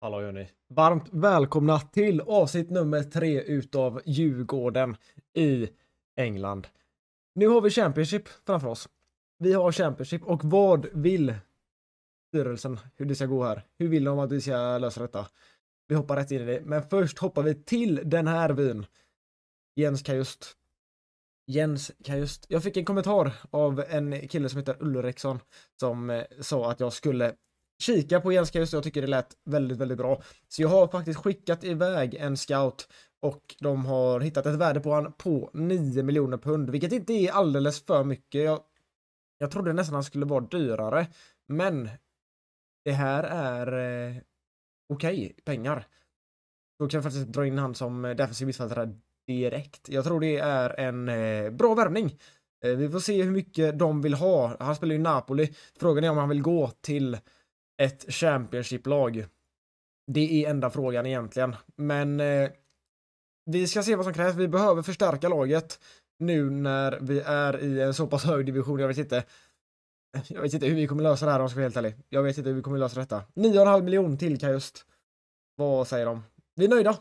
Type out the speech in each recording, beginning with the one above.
Hallå Jonny. Varmt välkomna till avsnitt nummer tre utav Djurgården i England. Nu har vi Championship framför oss. Vi har Championship och vad vill styrelsen hur det ska gå här? Hur vill de att vi ska lösa detta? Vi hoppar rätt in i det, men först hoppar vi till den här vyn. Jens Kajust. Jens Kajust. Jag fick en kommentar av en kille som heter Ulriksson som eh, sa att jag skulle kika på Jens Kajus, jag tycker det lät väldigt, väldigt bra. Så jag har faktiskt skickat iväg en scout och de har hittat ett värde på han på 9 miljoner pund, vilket inte är alldeles för mycket. Jag, jag trodde nästan han skulle vara dyrare, men det här är eh, okej okay, pengar. Då kan jag faktiskt dra in han som defensiv mittfältare direkt. Jag tror det är en eh, bra värvning. Eh, vi får se hur mycket de vill ha. Han spelar ju Napoli. Frågan är om han vill gå till ett Championship-lag. Det är enda frågan egentligen, men eh, vi ska se vad som krävs. Vi behöver förstärka laget nu när vi är i en så pass hög division. Jag vet inte. Jag vet inte hur vi kommer lösa det här om jag ska vara helt ärlig. Jag vet inte hur vi kommer lösa detta. 9,5 miljon till just. Vad säger de? Vi är nöjda.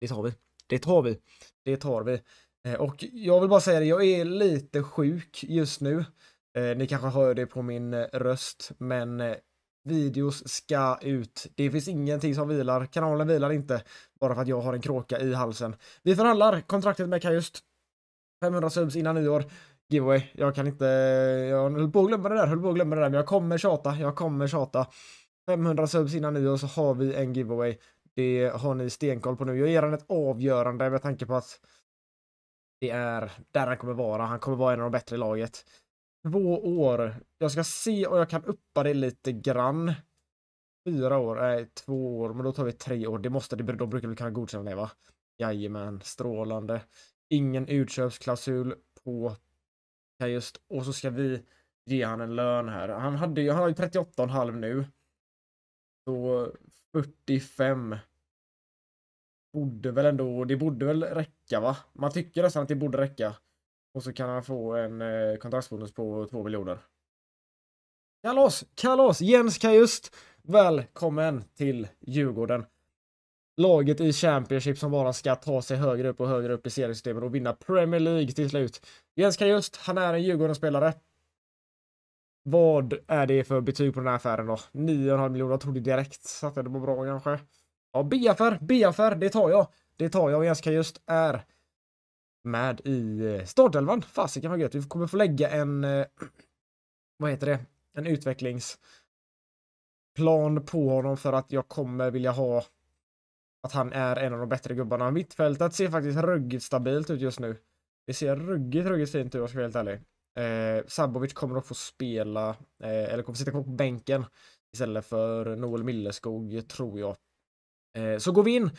Det tar vi. Det tar vi. Det tar vi. Eh, och jag vill bara säga det, jag är lite sjuk just nu. Eh, ni kanske hör det på min eh, röst, men videos ska ut. Det finns ingenting som vilar. Kanalen vilar inte bara för att jag har en kråka i halsen. Vi förhandlar kontraktet med Kajust. 500 subs innan nyår. Giveaway. Jag kan inte... Jag höll på att glömma det där, höll på att glömma det där, men jag kommer tjata, jag kommer tjata. 500 subs innan nyår så har vi en giveaway. Det har ni stenkoll på nu. Jag ger den ett avgörande med tanke på att det är där han kommer vara. Han kommer vara en av de bättre i laget. Två år. Jag ska se om jag kan uppa det lite grann. Fyra år, nej två år, men då tar vi tre år. Det måste, det, de brukar väl kunna godkänna det va? Jajamän, strålande. Ingen utköpsklausul på här just. och så ska vi ge han en lön här. Han, hade, ju, han har ju 38,5 nu. Så 45 borde väl ändå, det borde väl räcka va? Man tycker nästan att det borde räcka. Och så kan han få en eh, kontraktsbonus på 2 miljoner. Kalas! Kalas! Jens Kajust! Välkommen till Djurgården! Laget i Championship som bara ska ta sig högre upp och högre upp i seriesystemet och vinna Premier League till slut. Jens Kajust, han är en Djurgården-spelare. Vad är det för betyg på den här affären då? 9,5 miljoner, jag trodde direkt satte det på bra kanske. Ja, B-affär, B-affär, det tar jag. Det tar jag och Jens Kajust är med i eh, startelvan. Fasiken vad gött. Vi kommer få lägga en, eh, vad heter det, en utvecklingsplan på honom för att jag kommer vilja ha att han är en av de bättre gubbarna. Mittfältet ser faktiskt ruggigt stabilt ut just nu. Det ser ruggigt, ruggigt fint ut om jag ska vara helt ärlig. Eh, Sabovic kommer att få spela, eh, eller kommer sitta kvar på bänken istället för Noel Milleskog, tror jag. Eh, så går vi in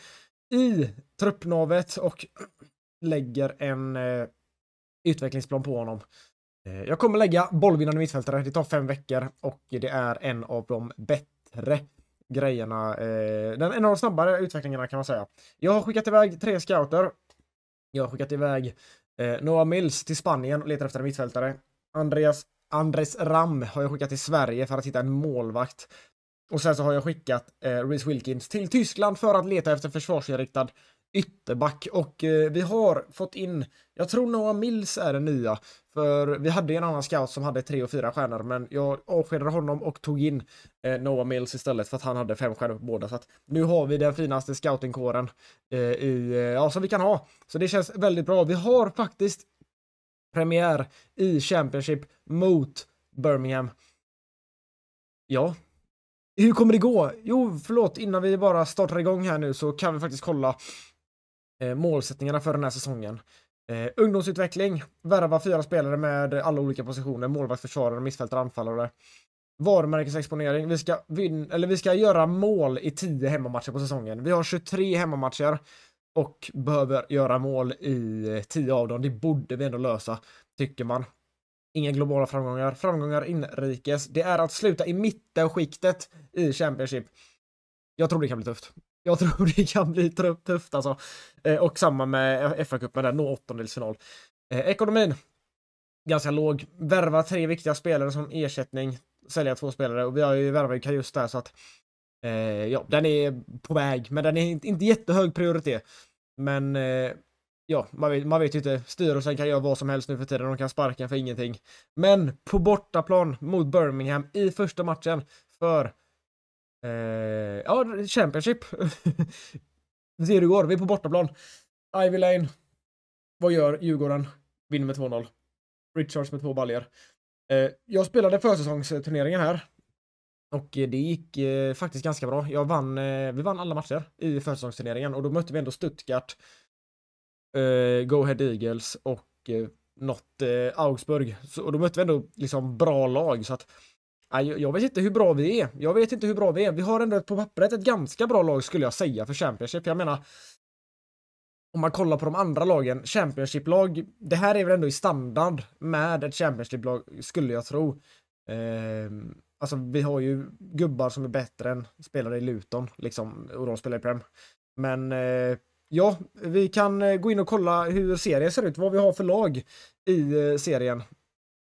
i truppnavet och lägger en eh, utvecklingsplan på honom. Eh, jag kommer lägga bollvinnande mittfältare. Det tar fem veckor och det är en av de bättre grejerna. Eh, den, en av de snabbare utvecklingarna kan man säga. Jag har skickat iväg tre scouter. Jag har skickat iväg eh, Noah Mills till Spanien och letar efter en mittfältare. Andreas Andres Ram har jag skickat till Sverige för att hitta en målvakt. Och sen så har jag skickat eh, Reece Wilkins till Tyskland för att leta efter försvarsinriktad ytterback och eh, vi har fått in, jag tror Noah Mills är den nya, för vi hade en annan scout som hade tre och fyra stjärnor men jag avskedade honom och tog in eh, Noah Mills istället för att han hade fem stjärnor på båda så att nu har vi den finaste scoutingkåren eh, i, eh, ja, som vi kan ha. Så det känns väldigt bra. Vi har faktiskt premiär i Championship mot Birmingham. Ja, hur kommer det gå? Jo, förlåt, innan vi bara startar igång här nu så kan vi faktiskt kolla Eh, målsättningarna för den här säsongen. Eh, ungdomsutveckling, värva fyra spelare med alla olika positioner, målvakt, försvarare, missfältare, anfallare. Varumärkesexponering, vi ska, vin eller vi ska göra mål i 10 hemmamatcher på säsongen. Vi har 23 hemmamatcher och behöver göra mål i 10 eh, av dem. Det borde vi ändå lösa, tycker man. Inga globala framgångar, framgångar inrikes. Det är att sluta i mittenskiktet i Championship. Jag tror det kan bli tufft. Jag tror det kan bli tufft alltså. Eh, och samma med FA-cupen där, nå åttondelsfinal. Eh, ekonomin. Ganska låg. Värva tre viktiga spelare som ersättning. Sälja två spelare och vi har ju värvat just där så att Eh, ja, den är på väg, men den är inte, inte jättehög prioritet. Men eh, ja, man vet, man vet ju inte. Styrelsen kan göra vad som helst nu för tiden. De kan sparka för ingenting. Men på bortaplan mot Birmingham i första matchen för Eh, ja, Championship. Vi ser hur det går. Vi är på bortaplan. Ivy Lane. Vad gör Djurgården? Vinner med 2-0. Richards med två baljor. Eh, jag spelade försäsongsturneringen här. Och eh, det gick eh, faktiskt ganska bra. Jag vann, eh, vi vann alla matcher i försäsongsturneringen och då mötte vi ändå Stuttgart, eh, Go Ahead Eagles och något eh, Augsburg. Så, och då mötte vi ändå liksom bra lag så att jag vet inte hur bra vi är. Jag vet inte hur bra vi är. Vi har ändå på pappret ett ganska bra lag skulle jag säga för Championship. Jag menar, om man kollar på de andra lagen, Championship-lag, det här är väl ändå i standard med ett Championship-lag skulle jag tro. Eh, alltså vi har ju gubbar som är bättre än spelare i Luton, liksom, och de spelar i Prem. Men eh, ja, vi kan eh, gå in och kolla hur serien ser ut, vad vi har för lag i eh, serien.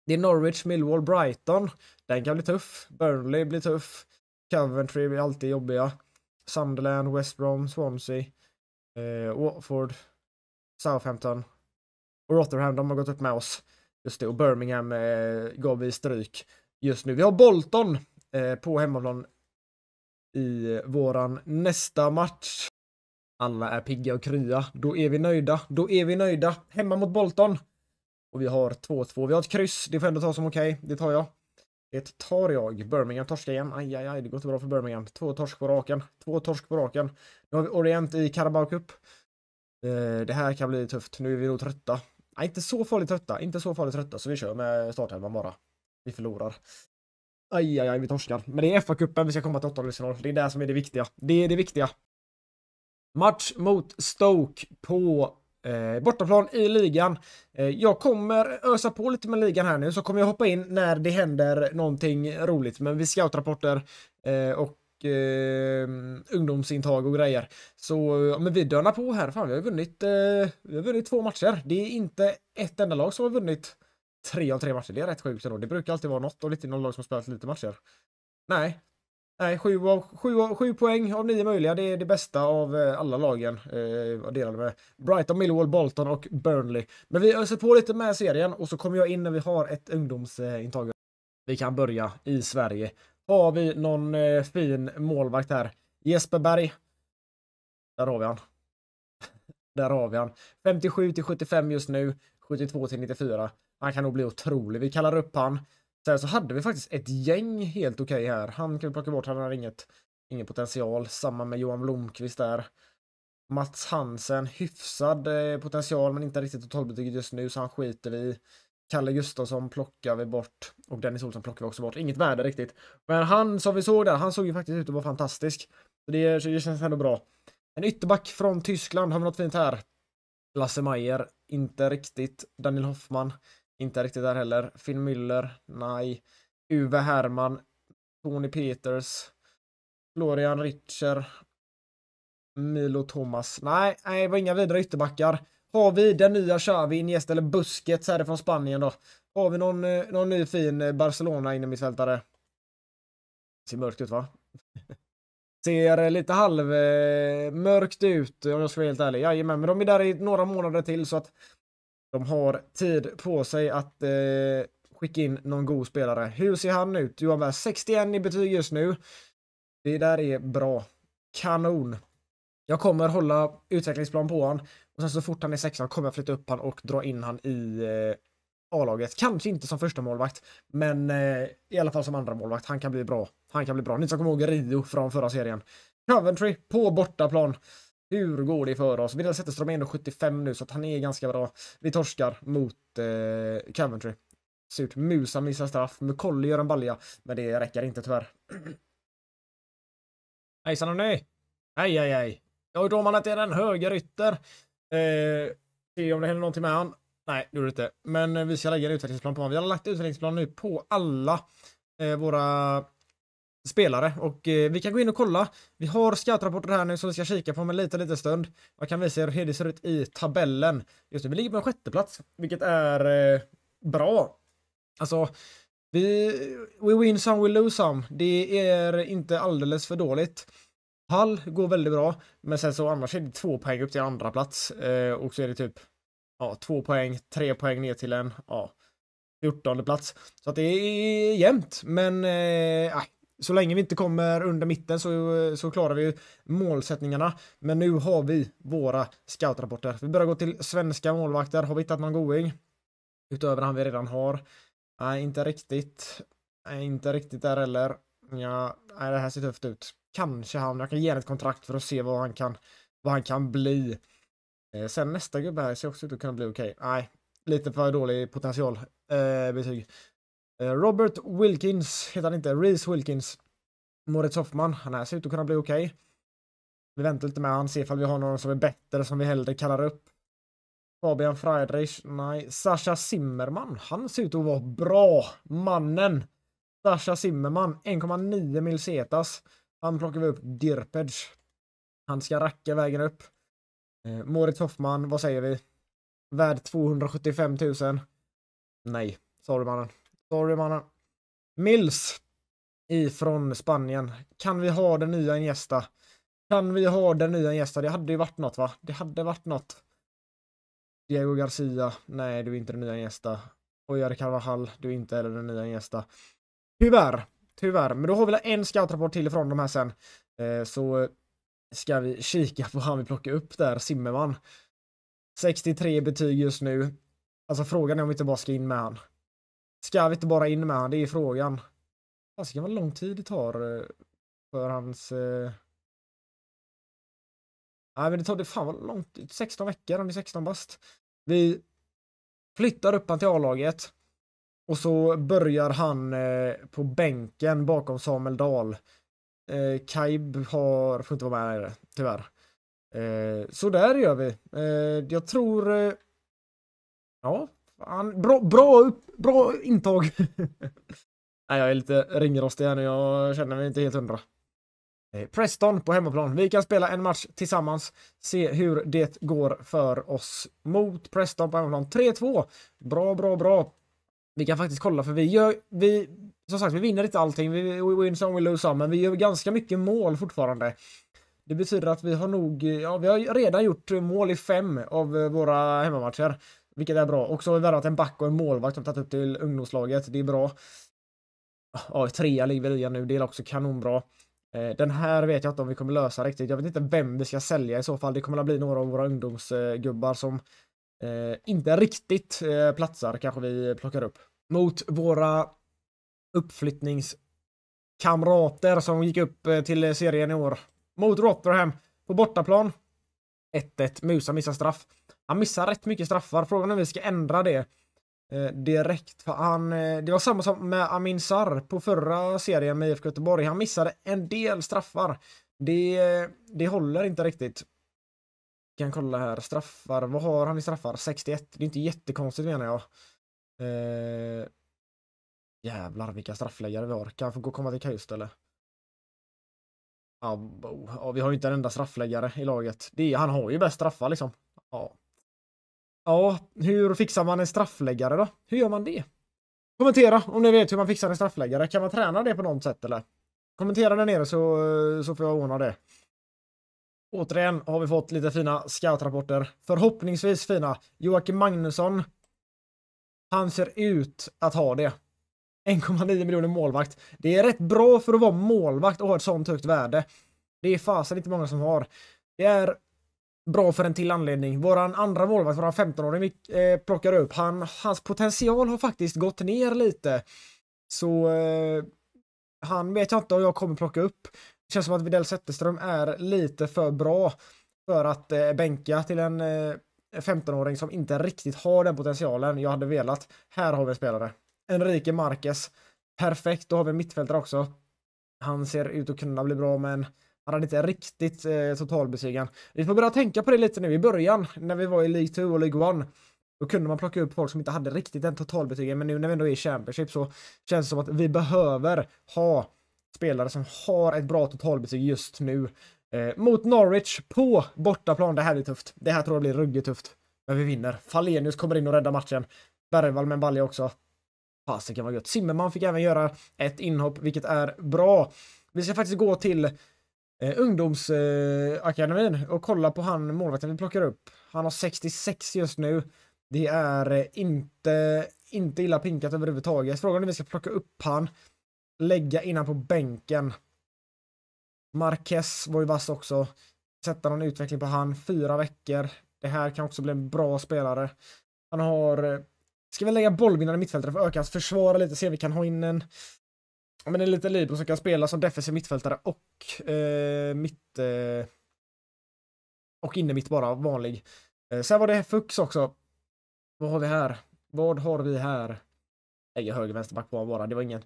Det är Norwich, Millwall, Brighton, den kan bli tuff. Burnley blir tuff. Coventry blir alltid jobbiga. Sunderland, West Brom, Swansea, eh, Watford, Southampton och Rotherham. De har gått upp med oss. Just det, och Birmingham eh, gav vi stryk just nu. Vi har Bolton eh, på hemmaplan i eh, våran nästa match. Alla är pigga och krya. Då är vi nöjda. Då är vi nöjda. Hemma mot Bolton. Och vi har 2-2. Vi har ett kryss. Det får ändå tas som okej. Okay. Det tar jag. Det tar jag. Birmingham torskar igen. Aj, aj, aj, det går inte bra för Birmingham. Två torsk på raken. Två torsk på raken. Nu har vi Orient i Carabao Cup. Eh, det här kan bli tufft. Nu är vi nog trötta. Nej, inte så farligt trötta. Inte så farligt trötta, så vi kör med startelvan bara. Vi förlorar. Aj, aj, aj, vi torskar. Men det är FA-cupen vi ska komma till åttondelsfinal. Det är det som är det viktiga. Det är det viktiga. Match mot Stoke på eh, bortaplan i ligan. Eh, jag kommer ösa på lite med ligan här nu, så kommer jag hoppa in när det händer någonting roligt. Men vi scoutrapporter eh, och eh, ungdomsintag och grejer. Så ja, men vi dönar på här. Fan, vi har vunnit, eh, vi har vunnit två matcher. Det är inte ett enda lag som har vunnit tre av tre matcher. Det är rätt sjukt ändå. Det brukar alltid vara något och lite noll lag som spelat lite matcher. Nej, Nej, sju, av, sju, sju poäng av nio möjliga. Det är det bästa av eh, alla lagen. Jag eh, delade med Brighton, Millwall, Bolton och Burnley. Men vi öser på lite med serien och så kommer jag in när vi har ett ungdomsintag. Vi kan börja i Sverige. Har vi någon eh, fin målvakt här? Jesper Berg. Där har vi han. Där har vi han. 57 till 75 just nu. 72 till 94. Han kan nog bli otrolig. Vi kallar upp han. Sen så hade vi faktiskt ett gäng helt okej okay här. Han kan vi plocka bort, han har inget, ingen potential. Samma med Johan Blomqvist där. Mats Hansen, hyfsad eh, potential men inte riktigt totalbetyget just nu så han skiter vi Kalle Gustafsson plockar vi bort och Dennis Olsson plockar vi också bort. Inget värde riktigt. Men han som vi såg där, han såg ju faktiskt ut att vara fantastisk. Så det, det känns ändå bra. En ytterback från Tyskland, har vi något fint här? Lasse Maier, inte riktigt. Daniel Hoffman, inte riktigt där heller. Finn Müller, nej. Uwe Herman, Tony Peters, Florian Richer, Milo Thomas. Nej, nej, det var inga vidare ytterbackar. Har vi den nya Xavi Iniesta eller busket så Busquets från Spanien då? Har vi någon, eh, någon ny fin eh, Barcelona inne mittfältare? Ser mörkt ut va? Ser eh, lite halvmörkt ut om jag ska vara helt ärlig. Jajamän, men de är där i några månader till så att de har tid på sig att eh, skicka in någon god spelare. Hur ser han ut? Johan Berg, 61 i betyg just nu. Det där är bra. Kanon. Jag kommer hålla utvecklingsplan på han och sen så fort han är 16 kommer jag flytta upp han och dra in han i eh, A-laget. Kanske inte som första målvakt men eh, i alla fall som andra målvakt. Han kan bli bra. Han kan bli bra. Ni som kommer ihåg Rio från förra serien. Coventry på bortaplan. Hur går det för oss? Vidar Zetterström är ändå 75 nu så att han är ganska bra. Vi torskar mot eh, Coventry. Surt. Musa missar straff. Mukolli gör en balja. Men det räcker inte tyvärr. Hejsan och nej. hej, hej! aj. Jag tror man att det är en högerytter. Eh, se om det händer någonting med han. Nej, det gjorde det inte. Men eh, vi ska lägga en utvecklingsplan på honom. Vi har lagt utvecklingsplan nu på alla eh, våra spelare och eh, vi kan gå in och kolla. Vi har scoutrapporter här nu som vi ska kika på om en liten, liten stund. Jag kan visa er hur det ser ut i tabellen. Just nu, vi ligger på en sjätteplats, vilket är eh, bra. Alltså, vi, we win some, we lose some. Det är inte alldeles för dåligt. Hall går väldigt bra, men sen så annars är det två poäng upp till andra plats eh, och så är det typ ja, två poäng, tre poäng ner till en ja, 14 plats. Så att det är jämnt, men eh, så länge vi inte kommer under mitten så, så klarar vi målsättningarna. Men nu har vi våra scoutrapporter. Vi börjar gå till svenska målvakter. Har vi hittat någon going? Utöver han vi redan har. Nej, inte riktigt. Nej, inte riktigt där heller. Ja, nej, det här ser tufft ut. Kanske han. Jag kan ge honom ett kontrakt för att se vad han kan, vad han kan bli. Eh, sen nästa gubbe här ser också ut att kunna bli okej. Okay. Nej, lite för dålig potential. Eh, betyg. Eh, Robert Wilkins heter han inte, Reese Wilkins. Moritz Hoffman, han här ser ut att kunna bli okej. Okay. Vi väntar lite med han, ser ifall vi har någon som är bättre som vi hellre kallar upp. Fabian Friedrich, nej. Sasha Zimmerman, han ser ut att vara bra. Mannen! Sasha Zimmerman, 1,9 mil setas. Han plockar vi upp Dirpedge. Han ska racka vägen upp. Eh, Moritz Hoffman, vad säger vi? Värd 275 000. Nej, sa du mannen. Sorry mannen. Mills ifrån Spanien. Kan vi ha den nya Iniesta? Kan vi ha den nya Iniesta? Det hade ju varit något va? Det hade varit något. Diego Garcia. Nej, du är inte den nya Iniesta. Ojar Carvajal. Du är inte heller den nya Iniesta. Tyvärr. Tyvärr. Men då har vi väl en scoutrapport till ifrån de här sen. Eh, så ska vi kika på han vi plockar upp där, Zimmerman. 63 betyg just nu. Alltså frågan är om vi inte bara ska in med han. Ska vi inte bara in med han? Det är frågan. Fasiken vad lång tid det tar eh, för hans... Eh, Nej men det tar det fan vad långt, 16 veckor, han är 16 bast. Vi flyttar upp han till A-laget och så börjar han eh, på bänken bakom Samuel Dahl. Eh, Kaib har, får inte vara med här, tyvärr. Eh, så där gör vi. Eh, jag tror... Eh, ja, Fan, bra, bra, upp, bra intag. Nej, jag är lite ringrostig här nu. Jag känner mig inte helt hundra. Eh, Preston på hemmaplan. Vi kan spela en match tillsammans. Se hur det går för oss mot Preston på hemmaplan. 3-2. Bra, bra, bra. Vi kan faktiskt kolla för vi gör, vi, som sagt, vi vinner inte allting. Vi we win some, we lose some, men vi gör ganska mycket mål fortfarande. Det betyder att vi har nog, ja, vi har redan gjort mål i fem av våra hemmamatcher. Vilket är bra. Och så har vi värvat en back och en målvakt som tagit upp till ungdomslaget. Det är bra. Ja, trea ligger i nu. Det är också kanonbra. Eh, den här vet jag inte om vi kommer lösa riktigt. Jag vet inte vem vi ska sälja i så fall. Det kommer att bli några av våra ungdomsgubbar som eh, inte riktigt eh, platsar kanske vi plockar upp. Mot våra uppflyttningskamrater som gick upp till serien i år. Mot Rotherham på bortaplan. 1-1. Musa missar straff. Han missar rätt mycket straffar. Frågan är om vi ska ändra det eh, direkt. För han, eh, det var samma som med Amin Sarr på förra serien med IFK Göteborg. Han missade en del straffar. Det, det håller inte riktigt. Jag kan kolla här, straffar, vad har han i straffar? 61, det är inte jättekonstigt menar jag. Eh, jävlar vilka straffläggare vi har. Kan få gå komma till Kajust eller? Ja, vi har ju inte en enda straffläggare i laget. Det är, han har ju bäst straffar liksom. Ja. Ja, hur fixar man en straffläggare då? Hur gör man det? Kommentera om ni vet hur man fixar en straffläggare. Kan man träna det på något sätt eller? Kommentera där nere så, så får jag ordna det. Återigen har vi fått lite fina scoutrapporter. Förhoppningsvis fina. Joakim Magnusson. Han ser ut att ha det. 1,9 miljoner målvakt. Det är rätt bra för att vara målvakt och ha ett sånt högt värde. Det är fasen inte många som har. Det är bra för en till anledning. Våran andra målvakt, våran 15-åring vi eh, plockar upp, han, hans potential har faktiskt gått ner lite. Så eh, han vet jag inte om jag kommer plocka upp. Det känns som att Videll Zetterström är lite för bra för att eh, bänka till en eh, 15-åring som inte riktigt har den potentialen jag hade velat. Här har vi en spelare. Enrique Marquez. Perfekt, då har vi en mittfältare också. Han ser ut att kunna bli bra men han hade inte riktigt eh, totalbesegrad. Vi får börja tänka på det lite nu i början när vi var i League 2 och League 1. Då kunde man plocka upp folk som inte hade riktigt den totalbetygen men nu när vi ändå är i Championship så känns det som att vi behöver ha spelare som har ett bra totalbetyg just nu. Eh, mot Norwich på bortaplan, det här blir tufft. Det här tror jag blir ruggigt tufft. Men vi vinner. Falenius kommer in och räddar matchen. Bergvall med en balja också. Fasiken vad gött. Zimmerman fick även göra ett inhopp, vilket är bra. Vi ska faktiskt gå till eh, ungdomsakademin eh, och kolla på han målvakten vi plockar upp. Han har 66 just nu. Det är eh, inte, inte illa pinkat överhuvudtaget. Frågan är om vi ska plocka upp han, lägga innan på bänken. Marquez var ju vass också. Sätta någon utveckling på han, fyra veckor. Det här kan också bli en bra spelare. Han har eh, Ska vi lägga i mittfältet för att öka hans försvara lite, se om vi kan ha in en ja, men en liten libero som kan spela som defensiv mittfältare och eh, mitt... Eh, och inne mitt bara, vanlig. Eh, sen var det Fux också. Vad har vi här? Vad har vi här? Jag höger vänsterback på bara, det var ingen,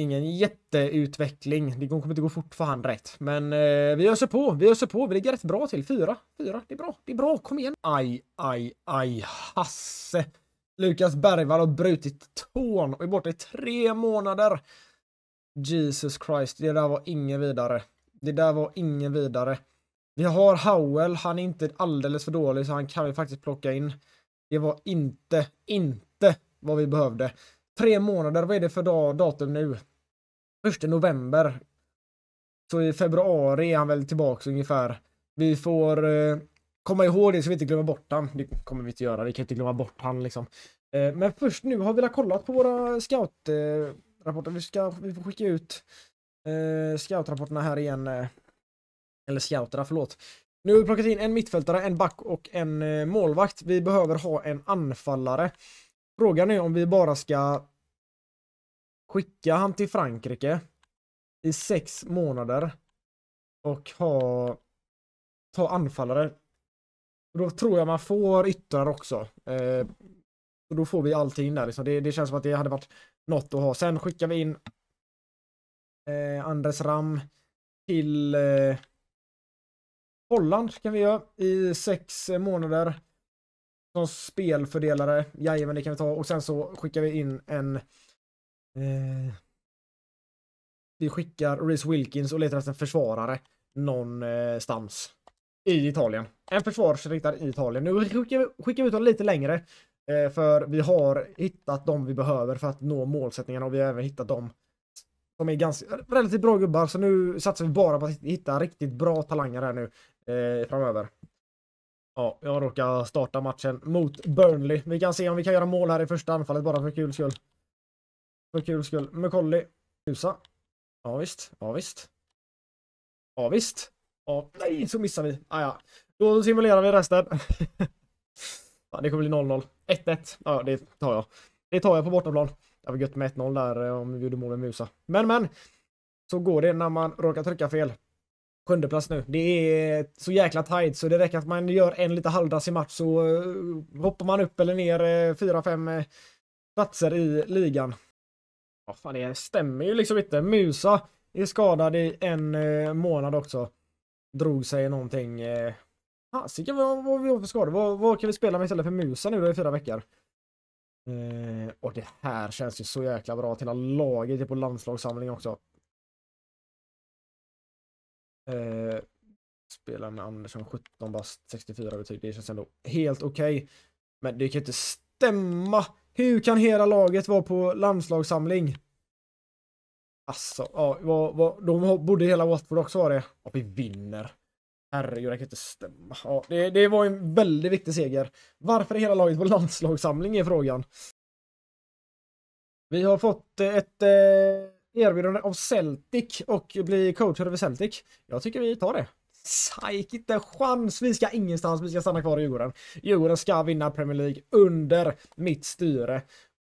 ingen jätteutveckling. Det kommer inte gå fort för han rätt. Men eh, vi öser på, vi öser på. Vi ligger rätt bra till. Fyra, fyra, det är bra, det är bra, kom igen. Aj, aj, aj, Hasse. Lukas Bergvall har brutit tån och är borta i tre månader. Jesus Christ, det där var ingen vidare. Det där var ingen vidare. Vi har Howell, han är inte alldeles för dålig så han kan vi faktiskt plocka in. Det var inte, inte vad vi behövde. Tre månader, vad är det för dag, datum nu? Första november. Så i februari är han väl tillbaks ungefär. Vi får eh, komma ihåg det så vi inte glömmer bort han. Det kommer vi inte göra, vi kan inte glömma bort han liksom. Eh, men först nu har vi kollat på våra scout eh, rapporten. Vi, ska, vi får skicka ut eh, scoutrapporterna här igen. Eh, eller scouterna, förlåt. Nu har vi plockat in en mittfältare, en back och en eh, målvakt. Vi behöver ha en anfallare. Frågan är om vi bara ska skicka han till Frankrike i sex månader och ha ta anfallare. Då tror jag man får yttrar också. Eh, och då får vi allting där liksom. det, det känns som att det hade varit något att ha. Sen skickar vi in eh, Anders Ram till eh, Holland kan vi göra i sex månader. Som spelfördelare. Jajamän, det kan vi ta. Och sen så skickar vi in en eh, vi skickar Reece Wilkins och letar efter en försvarare någonstans i Italien. En försvarsriktad i Italien. Nu skickar vi, skickar vi ut honom lite längre Eh, för vi har hittat dem vi behöver för att nå målsättningarna och vi har även hittat dem som är ganska, relativt bra gubbar. Så nu satsar vi bara på att hitta riktigt bra talanger här nu eh, framöver. Ja, jag råkar starta matchen mot Burnley. Vi kan se om vi kan göra mål här i första anfallet bara för kul skull. För kul skull. McCauley. Husa. Ja visst, ja visst. Ja visst. Ja, nej, så missar vi. Ah, ja. Då simulerar vi resten. Ja, det kommer bli 0-0. 1-1. Ja, det tar jag. Det tar jag på bortaplan. Det var gött med 1-0 där eh, om vi gjorde mål med Musa. Men, men! Så går det när man råkar trycka fel. Sjunde plats nu. Det är så jäkla tight så det räcker att man gör en lite i match så eh, hoppar man upp eller ner eh, fyra, fem platser i ligan. Ja, fan, det stämmer ju liksom inte. Musa är skadad i en månad också. Drog sig någonting Fasiken ah, vad, vad vi har för skador. Vad, vad, kan vi spela med istället för Musa nu då i fyra veckor? Eh, och det här känns ju så jäkla bra. Att hela laget är typ på landslagssamling också. Eh, spelar med Andersson 17 bast 64 betyg. Det känns ändå helt okej. Okay. Men det kan inte stämma. Hur kan hela laget vara på landslagssamling? Alltså, ja, vad, vad, de borde hela Watford också vara det. Och vi vinner. Herregud, det kan inte stämma. Ja, det, det var en väldigt viktig seger. Varför är hela laget på landslagssamling är frågan. Vi har fått eh, ett eh, erbjudande av Celtic och bli coacher över Celtic. Jag tycker vi tar det. Sajk, inte chans. Vi ska ingenstans, vi ska stanna kvar i Djurgården. Djurgården ska vinna Premier League under mitt styre.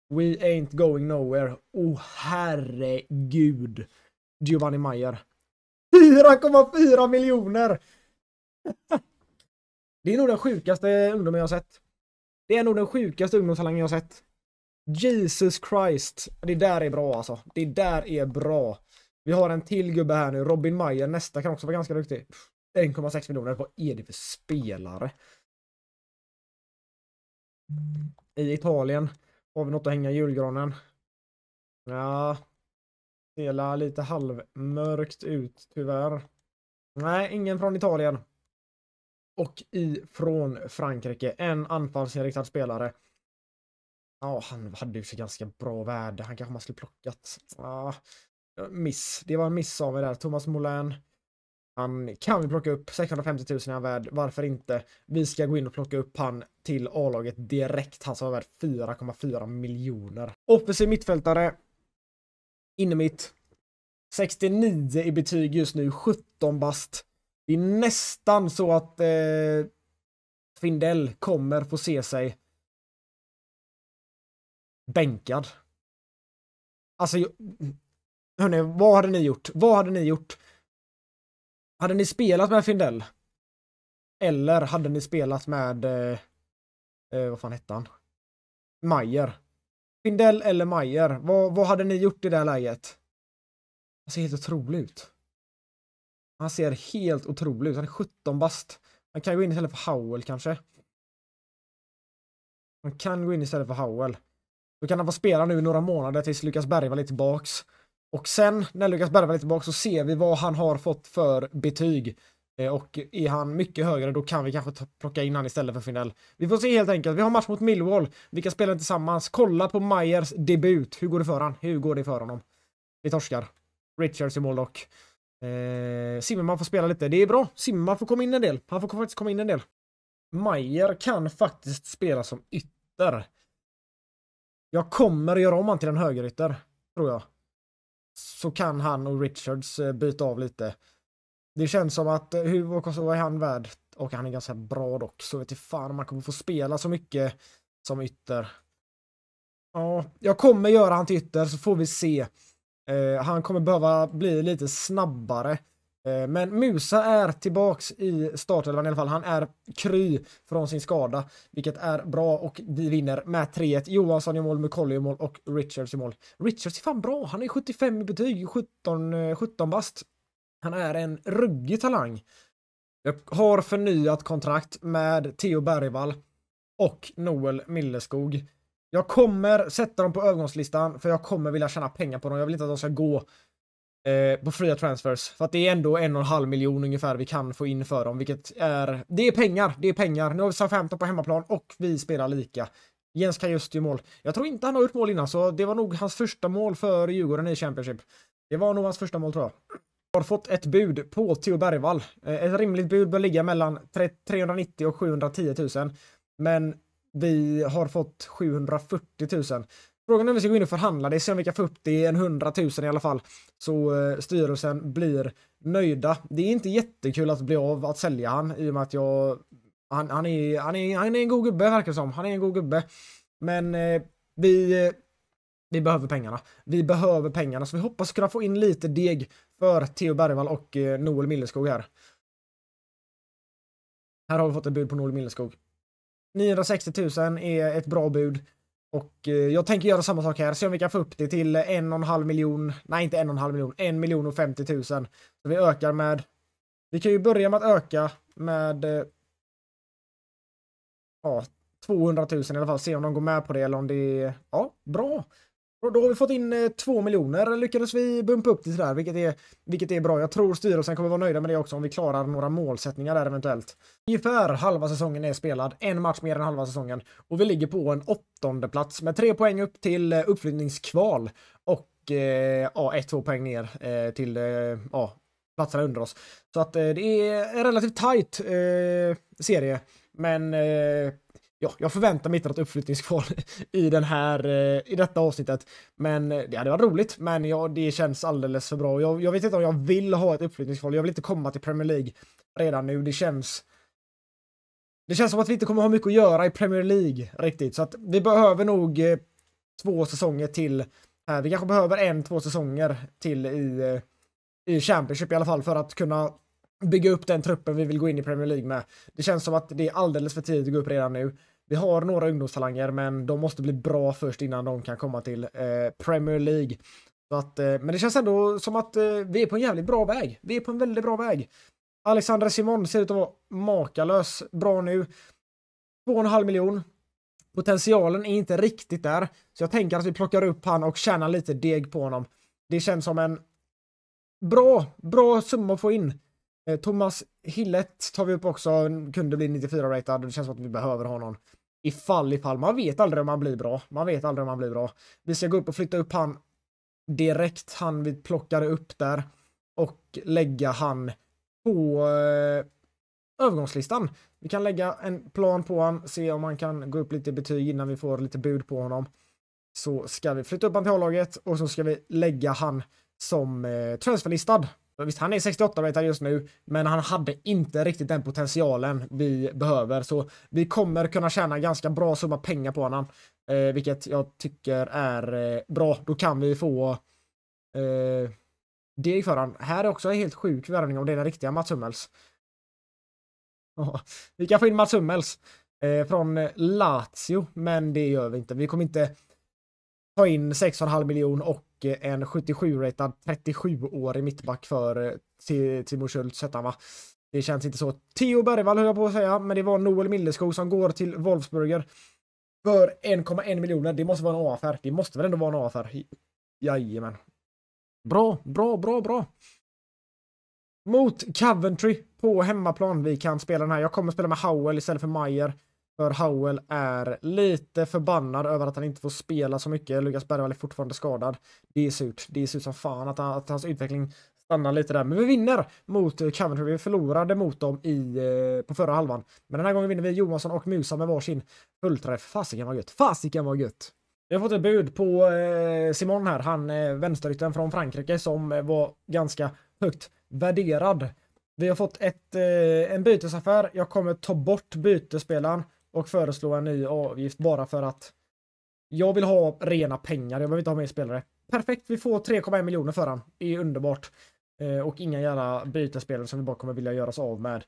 We ain't going nowhere. Oh herregud. Giovanni Maier. 4,4 miljoner! Det är nog den sjukaste ungdomen jag har sett. Det är nog den sjukaste ungdomstalangen jag har sett. Jesus Christ. Det där är bra alltså. Det där är bra. Vi har en till gubbe här nu. Robin Meyer. Nästa kan också vara ganska duktig. 1,6 miljoner. Vad är det för spelare? I Italien har vi något att hänga i julgranen. Ja. Hela lite halvmörkt ut tyvärr. Nej, ingen från Italien och ifrån Frankrike. En anfallsinriktad spelare. Ja, oh, han hade ju sig ganska bra värde. Han kanske man skulle plockat. Ah, miss. Det var en miss av mig där. Thomas Molin. Han kan vi plocka upp. 650 000 är han värd. Varför inte? Vi ska gå in och plocka upp han till A-laget direkt. Han som var värd 4,4 miljoner. Offensiv mittfältare. Inne mitt. 69 i betyg just nu. 17 bast. Det är nästan så att eh, Findell kommer få se sig bänkad. Alltså, hörni, vad hade ni gjort? Vad hade ni gjort? Hade ni spelat med Findell? Eller hade ni spelat med, eh, eh vad fan hette han? Mayer. Findell eller Mayer, vad, vad hade ni gjort i det här läget? Det ser helt otroligt ut. Han ser helt otrolig ut. Han är 17 bast. Han kan gå in istället för Howell kanske. Han kan gå in istället för Howell. Då kan han få spela nu i några månader tills Lukas Bergvall är tillbaks. Och sen när Lukas Bergvall är tillbaks så ser vi vad han har fått för betyg. Eh, och är han mycket högre då kan vi kanske plocka in han istället för Finell. Vi får se helt enkelt. Vi har match mot Millwall. Vi kan spela tillsammans. Kolla på Myers debut. Hur går det för honom? Hur går det för honom? Vi torskar. Richards i mål dock. Eh, Zimmerman får spela lite. Det är bra. Zimmerman får komma in en del. Han får faktiskt komma in en del. Mayer kan faktiskt spela som ytter. Jag kommer göra om han till en högerytter, tror jag. Så kan han och Richards eh, byta av lite. Det känns som att, eh, hur, vad är han värd? Och han är ganska bra dock, så vet fan om han kommer få spela så mycket som ytter. Ja, jag kommer göra han till ytter så får vi se. Eh, han kommer behöva bli lite snabbare. Eh, men Musa är tillbaks i startelvan i alla fall. Han är kry från sin skada, vilket är bra och vi vinner med 3-1. Johansson i mål, Mukolli i mål och Richards i mål. Richards är fan bra, han är 75 i betyg, 17, 17 eh, bast. Han är en ruggig talang. Jag har förnyat kontrakt med Theo Bergvall och Noel Milleskog. Jag kommer sätta dem på övergångslistan för jag kommer vilja tjäna pengar på dem. Jag vill inte att de ska gå eh, på fria transfers. För att det är ändå en och en halv miljon ungefär vi kan få in för dem, vilket är... Det är pengar, det är pengar. Nu har vi 15 på hemmaplan och vi spelar lika. Jens kan just Kajusti mål. Jag tror inte han har gjort mål innan, så det var nog hans första mål för Djurgården i Championship. Det var nog hans första mål tror jag. Har fått ett bud på Theo Bergvall. Eh, ett rimligt bud bör ligga mellan 390 och 710 000. Men vi har fått 740 000. Frågan är om vi ska gå in och förhandla det, se om vi kan få upp det i en 100 000 i alla fall. Så eh, styrelsen blir nöjda. Det är inte jättekul att bli av att sälja han i och med att jag... Han, han, är, han, är, han är en god gubbe verkar som. Han är en god gubbe. Men eh, vi... Vi behöver pengarna. Vi behöver pengarna, så vi hoppas kunna få in lite deg för Theo Bergvall och eh, Noel Milleskog här. Här har vi fått ett bud på Noel Milleskog. 960 000 är ett bra bud. Och eh, jag tänker göra samma sak här, se om vi kan få upp det till en och en halv miljon, nej inte en och en halv miljon, en miljon och 50 000. Så vi ökar med, vi kan ju börja med att öka med eh, ja, 200 000 i alla fall, se om de går med på det eller om det är, ja, bra. Och då har vi fått in eh, två miljoner lyckades vi bumpa upp till sådär, vilket är, vilket är bra. Jag tror styrelsen kommer vara nöjda med det också om vi klarar några målsättningar där eventuellt. Ungefär halva säsongen är spelad, en match mer än halva säsongen och vi ligger på en åttonde plats med tre poäng upp till eh, uppflyttningskval och eh, ja, ett, två poäng ner eh, till eh, ja, platserna under oss. Så att eh, det är en relativt tight serie, men ja, jag förväntar mig inte något uppflyttningskval i, den här, eh, i detta avsnittet. Men eh, det hade varit roligt, men ja, det känns alldeles för bra. Jag, jag vet inte om jag vill ha ett uppflyttningskval. Jag vill inte komma till Premier League redan nu. Det känns... Det känns som att vi inte kommer ha mycket att göra i Premier League riktigt, så att vi behöver nog eh, två säsonger till här. Vi kanske behöver en, två säsonger till i, i Championship i alla fall för att kunna bygga upp den truppen vi vill gå in i Premier League med. Det känns som att det är alldeles för tidigt att gå upp redan nu vi har några ungdomstalanger, men de måste bli bra först innan de kan komma till eh, Premier League. Så att, eh, men det känns ändå som att eh, vi är på en jävligt bra väg. Vi är på en väldigt bra väg. Alexandra Simon ser ut att vara makalös bra nu. 2,5 miljon. Potentialen är inte riktigt där, så jag tänker att vi plockar upp han och tjänar lite deg på honom. Det känns som en bra, bra summa att få in. Eh, Thomas Hillett tar vi upp också, kunde bli 94-ratad det känns som att vi behöver honom. Ifall, ifall. Man vet aldrig om han blir bra. Man vet aldrig om han blir bra. Vi ska gå upp och flytta upp han direkt, han vi plockade upp där. Och lägga han på eh, övergångslistan. Vi kan lägga en plan på han, se om han kan gå upp lite betyg innan vi får lite bud på honom. Så ska vi flytta upp han till A-laget och så ska vi lägga han som eh, transferlistad Visst, han är 68 meter just nu, men han hade inte riktigt den potentialen vi behöver. Så vi kommer kunna tjäna ganska bra summa pengar på honom, eh, vilket jag tycker är eh, bra. Då kan vi få eh, deg för honom. Här är också en helt sjuk värvning om det är den riktiga Mats Hummels. Oh, vi kan få in Mats Hummels eh, från Lazio, men det gör vi inte. Vi kommer inte ta in 6,5 miljon och Eh, en 77-ratad 37-årig mittback för eh, Timo Schultz hette han va? Det känns inte så. Theo Bergvall höll jag på att säga, men det var Noel Milleskog som går till Wolfsburger för 1,1 miljoner. Det måste vara en A-affär. Det måste väl ändå vara en A-affär? Jajamän. Bra, bra, bra, bra. Mot Coventry på hemmaplan. Vi kan spela den här. Jag kommer spela med Howell istället för Mayer. För Howell är lite förbannad över att han inte får spela så mycket. Lukas Bergvall är fortfarande skadad. Det är surt. Det är surt som fan att, han, att hans utveckling stannar lite där. Men vi vinner mot eh, Coventry. Vi förlorade mot dem i, eh, på förra halvan. Men den här gången vinner vi Johansson och Musa med varsin fullträff. Fasiken vad gött. Fasiken vad gött. Vi har fått ett bud på eh, Simon här. Han eh, vänsterytten från Frankrike som var ganska högt värderad. Vi har fått ett, en bytesaffär. Jag kommer ta bort bytespelaren och föreslå en ny avgift bara för att jag vill ha rena pengar. Jag behöver inte ha mer spelare. Perfekt, vi får 3,1 miljoner för han. Det är underbart. Eh, och inga jävla bytespelare som vi bara kommer vilja göra oss av med.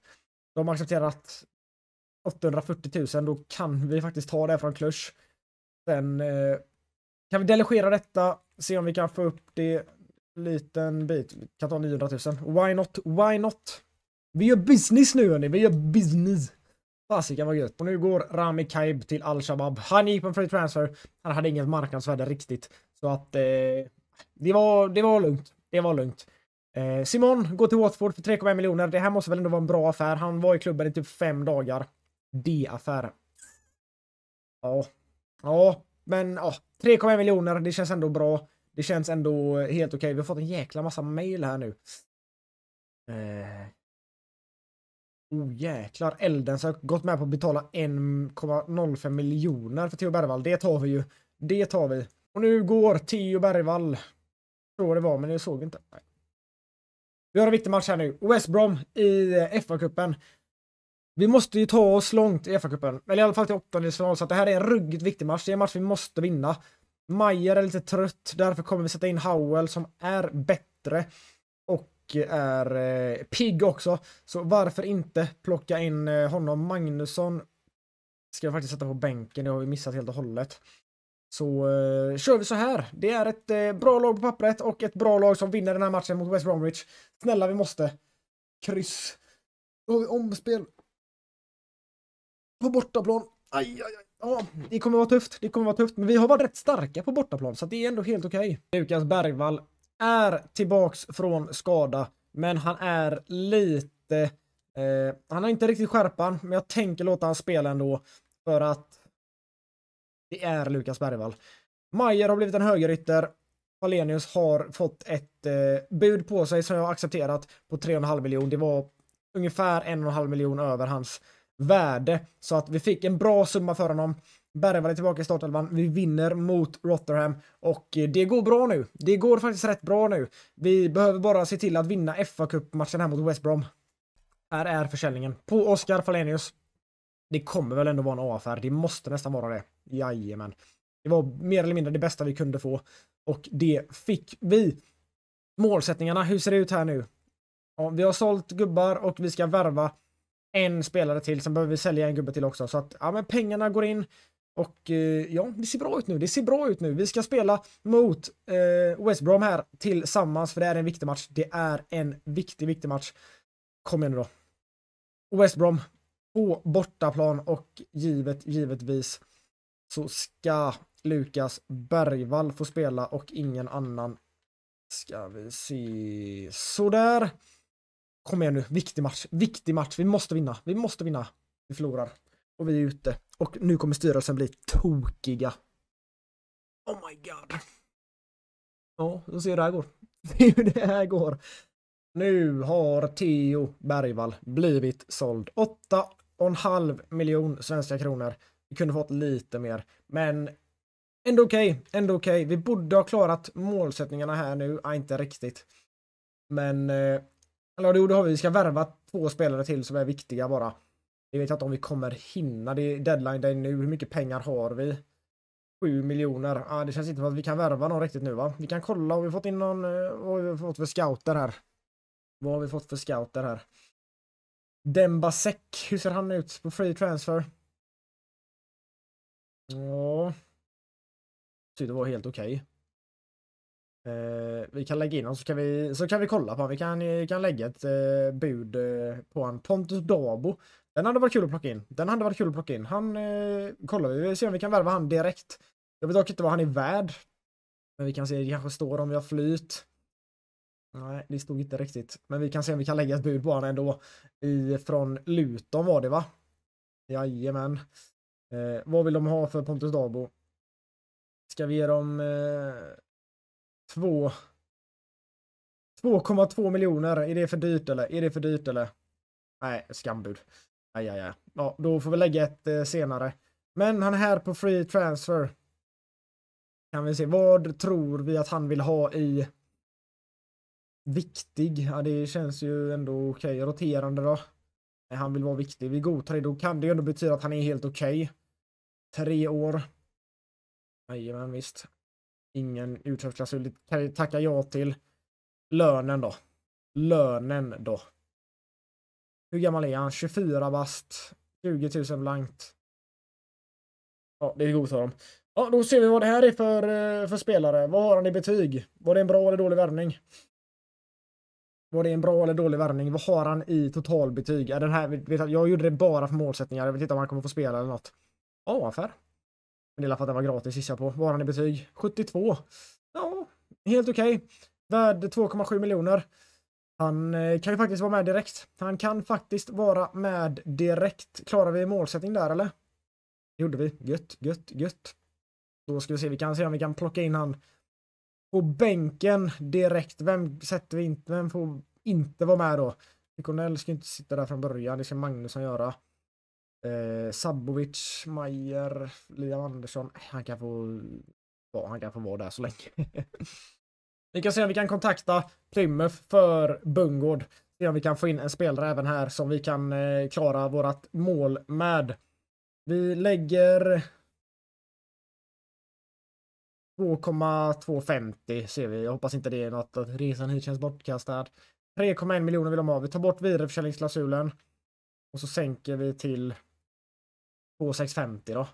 De accepterar att 840 000, då kan vi faktiskt ta det från Klusch. Sen eh, kan vi delegera detta, se om vi kan få upp det liten bit. Kan ta 900 000. Why not? Why not? Vi gör business nu hörni, vi gör business. Fasiken vad gött. Och nu går Rami Kaib till Al-Shabab. Han gick på en free transfer. Han hade inget marknadsvärde riktigt. Så att eh, det, var, det var lugnt. Det var lugnt. Eh, Simon går till Watford för 3,1 miljoner. Det här måste väl ändå vara en bra affär. Han var i klubben i typ fem dagar. D-affär. Ja. Ja, men ja. 3,1 miljoner. Det känns ändå bra. Det känns ändå helt okej. Okay. Vi har fått en jäkla massa mail här nu. Eh, Oh jäklar, elden så har gått med på att betala 1,05 miljoner för Theo Bergvall. Det tar vi ju. Det tar vi. Och nu går Theo Bergvall. Tror det var, men jag såg inte. Nej. Vi har en viktig match här nu. West Brom i eh, FA-cupen. Vi måste ju ta oss långt i FA-cupen, eller i alla fall till åttondelsfinal, så att det här är en ruggigt viktig match. Det är en match vi måste vinna. Mayer är lite trött, därför kommer vi sätta in Howell som är bättre. Och är eh, pigg också. Så varför inte plocka in eh, honom? Magnusson ska jag faktiskt sätta på bänken, det har vi missat helt och hållet. Så eh, kör vi så här. Det är ett eh, bra lag på pappret och ett bra lag som vinner den här matchen mot West Bromwich. Snälla, vi måste. Kryss. Då har vi omspel. På bortaplan. Aj, aj, aj. Ja, det kommer vara tufft. Det kommer vara tufft, men vi har varit rätt starka på bortaplan så det är ändå helt okej. Okay. Lukas Bergvall är tillbaks från skada, men han är lite... Eh, han har inte riktigt skärpan, men jag tänker låta han spela ändå för att det är Lukas Bergvall. Mayer har blivit en högerytter. Falenius har fått ett eh, bud på sig som jag har accepterat på 3,5 miljon. Det var ungefär 1,5 miljon över hans värde. Så att vi fick en bra summa för honom. Bergvall är tillbaka i startelvan. Vi vinner mot Rotherham och eh, det går bra nu. Det går faktiskt rätt bra nu. Vi behöver bara se till att vinna fa matchen här mot West Brom. Här är försäljningen på Oskar Falenius. Det kommer väl ändå vara en A-affär. Det måste nästan vara det. Jajamän. Det var mer eller mindre det bästa vi kunde få och det fick vi. Målsättningarna, hur ser det ut här nu? Ja, vi har sålt gubbar och vi ska värva en spelare till, sen behöver vi sälja en gubbe till också. Så att, ja men pengarna går in. Och eh, ja, det ser bra ut nu. Det ser bra ut nu. Vi ska spela mot eh, West Brom här tillsammans för det är en viktig match. Det är en viktig, viktig match. Kom igen nu då. West Brom på bortaplan och givet, givetvis så ska Lukas Bergvall få spela och ingen annan. Ska vi se. Sådär. Kom igen nu. Viktig match. Viktig match. Vi måste vinna. Vi måste vinna. Vi förlorar. Och vi är ute. Och nu kommer styrelsen bli tokiga. Oh my god. Ja, då ser se hur det här går. Se hur det här går. Nu har Theo Bergvall blivit såld. 8,5 miljon svenska kronor. Vi kunde fått lite mer, men ändå okej, okay, ändå okej. Okay. Vi borde ha klarat målsättningarna här nu, ja, inte riktigt. Men, eh, eller jo, det har vi. Vi ska värva två spelare till som är viktiga bara. Det vet jag inte om vi kommer hinna. Det är deadline day nu. Hur mycket pengar har vi? 7 miljoner. Ah, det känns inte som att vi kan värva någon riktigt nu va? Vi kan kolla om vi fått in någon, eh, vad har vi fått för scouter här? Vad har vi fått för scouter här? Dembasek, hur ser han ut på free transfer? Ja. Så det var helt okej. Okay. Eh, vi kan lägga in honom så kan vi, så kan vi kolla på honom. Vi kan, eh, kan lägga ett eh, bud eh, på honom. Pontus Dabo. Den hade varit kul att plocka in. Den hade varit kul att plocka in. Han eh, kollar vi. Vi ser om vi kan värva han direkt. Jag vet dock inte vad han är värd. Men vi kan se, det kanske står om vi har flyt. Nej, det stod inte riktigt. Men vi kan se om vi kan lägga ett bud på honom ändå. I, från Luton var det va? Jajamän. Eh, vad vill de ha för Pontus Dabo? Ska vi ge dem eh, två 2,2 miljoner, är det för dyrt eller? Är det för dyrt eller? Nej, skambud. Aj, aj, aj. Ja, då får vi lägga ett eh, senare. Men han är här på free transfer. Kan vi se, vad tror vi att han vill ha i viktig? Ja, det känns ju ändå okej. Okay. Roterande då? Nej, han vill vara viktig. Vi godtar det. Då kan det ju ändå betyda att han är helt okej. Okay. Tre år. Jajamän, visst. Ingen utköpsklausul. Det kan vi tacka ja till. Lönen då. Lönen då. Hur gammal är han? 24 bast. 20 000 blankt. Ja, det godtar de. Ja, då ser vi vad det här är för, eh, för spelare. Vad har han i betyg? Var det en bra eller dålig värvning? Var det en bra eller dålig värvning? Vad har han i totalbetyg? Är den här, vet, jag gjorde det bara för målsättningar. Jag vet inte om han kommer få spela eller något. A-affär. Men det är för att den var gratis gissar jag på. Vad har han i betyg? 72. Ja, helt okej. Okay. Värd 2,7 miljoner. Han eh, kan ju faktiskt vara med direkt. Han kan faktiskt vara med direkt. Klarar vi målsättning där eller? Det gjorde vi. Gött, gött, gött. Då ska vi se, vi kan se om vi kan plocka in han på bänken direkt. Vem sätter vi inte? Vem får inte vara med då? Nikonell ska inte sitta där från början. Det ska Magnusson göra. Eh, Sabovic, Mayer, Liam Andersson. Han kan få, ja, han kan få vara där så länge. Vi kan se om vi kan kontakta Plymouth för Bungård. Se om vi kan få in en spelare även här som vi kan eh, klara vårat mål med. Vi lägger 2,250 ser vi. Jag hoppas inte det är något att resan hit känns bortkastad. 3,1 miljoner vill de ha. Vi tar bort vidareförsäljningsklausulen. Och så sänker vi till 2,650 då.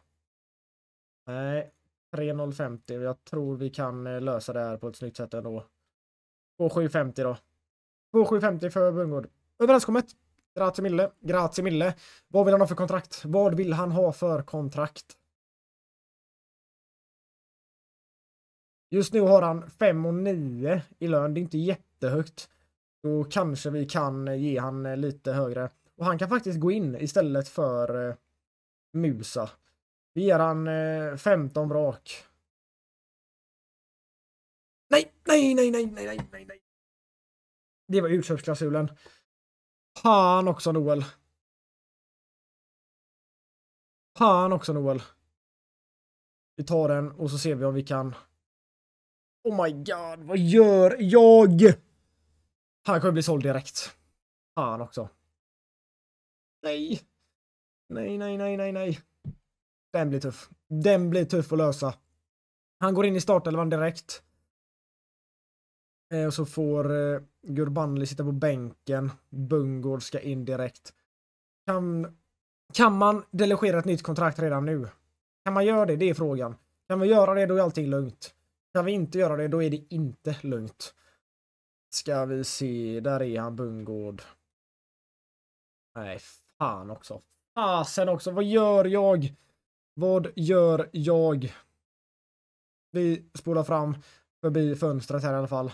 Nej, 3.050. Jag tror vi kan eh, lösa det här på ett snyggt sätt ändå. 2.750 då. 2.750 för Bungård. Överenskommet. Grazie Mille. Grazie Mille. Vad vill han ha för kontrakt? Vad vill han ha för kontrakt? Just nu har han 5 och 9 i lön. Det är inte jättehögt. Då kanske vi kan eh, ge han eh, lite högre. Och han kan faktiskt gå in istället för Musa vi ger han eh, 15 brak. Nej, nej, nej, nej, nej, nej, nej, nej. Det var utköpsklausulen. Fan också Noel. Fan också Noel. Vi tar den och så ser vi om vi kan. Oh my god, vad gör jag? Han kommer bli såld direkt. Fan också. Nej. Nej, nej, nej, nej, nej. Den blir tuff. Den blir tuff att lösa. Han går in i startelvan direkt. Eh, och så får eh, Gurbanli sitta på bänken. Bungård ska in direkt. Kan, kan man delegera ett nytt kontrakt redan nu? Kan man göra det? Det är frågan. Kan vi göra det, då är allting lugnt. Kan vi inte göra det, då är det inte lugnt. Ska vi se, där är han Bungård. Nej, fan också. Fasen också, vad gör jag? Vad gör jag? Vi spolar fram förbi fönstret här i alla fall.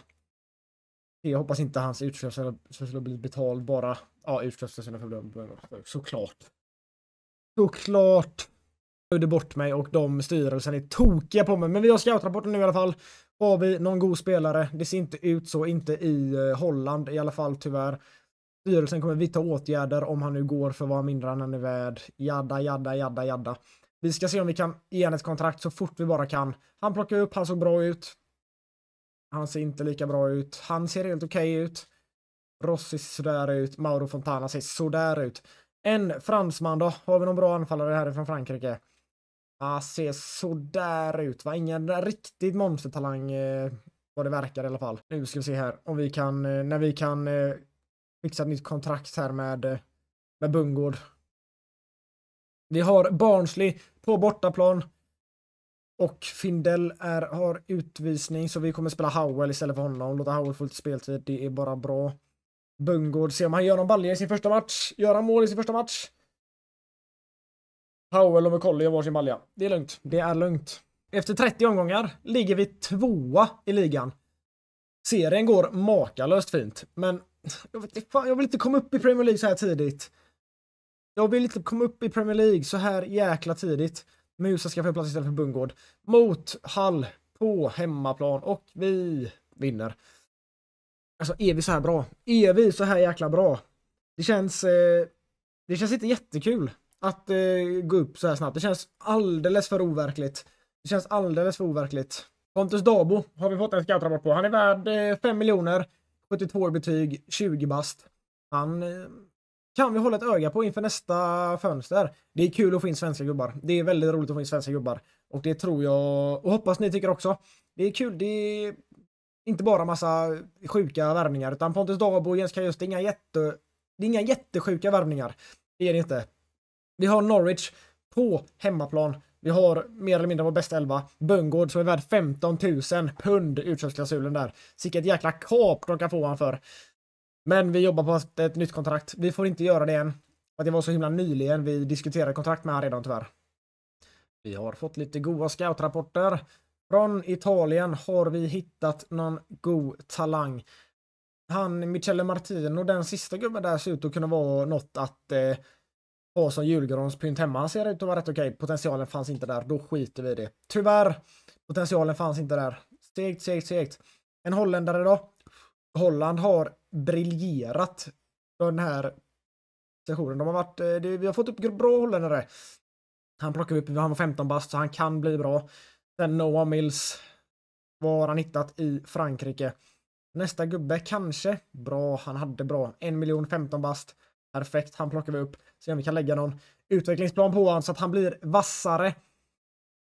Jag hoppas inte hans utförsel blir betald bara. Ja, utförseln för såklart. Såklart gjorde bort mig och de styrelsen är tokiga på mig. Men vi har scoutrapporten nu i alla fall. Har vi någon god spelare? Det ser inte ut så, inte i eh, Holland i alla fall tyvärr. Styrelsen kommer vidta åtgärder om han nu går för vad mindre han är värd. Jadda, jadda, jadda, jadda. Vi ska se om vi kan ge henne ett kontrakt så fort vi bara kan. Han plockar upp, han såg bra ut. Han ser inte lika bra ut. Han ser helt okej okay ut. Rossi ser sådär ut. Mauro Fontana ser sådär ut. En fransman då? Har vi någon bra anfallare härifrån Frankrike? Han ser sådär ut va? Ingen riktigt monstertalang eh, vad det verkar i alla fall. Nu ska vi se här om vi kan, eh, när vi kan eh, fixa ett nytt kontrakt här med, eh, med Bungård. Vi har Barnsley på bortaplan och Findell är, har utvisning så vi kommer spela Howell istället för honom. Låta Howell få lite speltid, det är bara bra. Bungård, se om han gör någon balja i sin första match. Gör han mål i sin första match? Howell och McCauley gör varsin balja. Det är lugnt. Det är lugnt. Efter 30 omgångar ligger vi tvåa i ligan. Serien går makalöst fint, men jag, vet, fan, jag vill inte komma upp i Premier League så här tidigt. Jag vill inte komma upp i Premier League så här jäkla tidigt. Musa ska få plats istället för Bungård. Mot Hall på hemmaplan och vi vinner. Alltså är vi så här bra? Är vi så här jäkla bra? Det känns... Eh, det känns inte jättekul att eh, gå upp så här snabbt. Det känns alldeles för overkligt. Det känns alldeles för overkligt. Pontus Dabo har vi fått en scoutrapport på. Han är värd eh, 5 miljoner, 72 betyg, 20 bast. Han eh, kan vi hålla ett öga på inför nästa fönster. Det är kul att få in svenska gubbar. Det är väldigt roligt att få in svenska gubbar. Och det tror jag, och hoppas ni tycker också. Det är kul, det är inte bara massa sjuka värvningar utan Pontus Dabo och Jens Kajus, det är inga, jätte, det är inga jättesjuka värvningar. Det är det inte. Vi har Norwich på hemmaplan. Vi har mer eller mindre vår bästa elva. Böngård som är värd 15 000 pund, utköpsklausulen där. Sicket jäkla kap de kan få han för. Men vi jobbar på ett nytt kontrakt. Vi får inte göra det än. För att det var så himla nyligen vi diskuterade kontrakt med han redan tyvärr. Vi har fått lite goa scoutrapporter. Från Italien har vi hittat någon god talang. Han Michele Martino, den sista gubben där ser ut att kunna vara något att eh, ha som julgranspynt hemma. Han ser ut att vara rätt okej. Potentialen fanns inte där, då skiter vi i det. Tyvärr, potentialen fanns inte där. Segt, segt, segt. En holländare då? Holland har briljerat den här sessionen. De har varit, eh, det, vi har fått upp bra holländare. Han plockade upp, han var 15 bast så han kan bli bra. Sen Noah Mills var han hittat i Frankrike. Nästa gubbe kanske, bra, han hade bra. 1 miljon 15 bast. Perfekt, han plockar vi upp. Se om vi kan lägga någon utvecklingsplan på honom så att han blir vassare.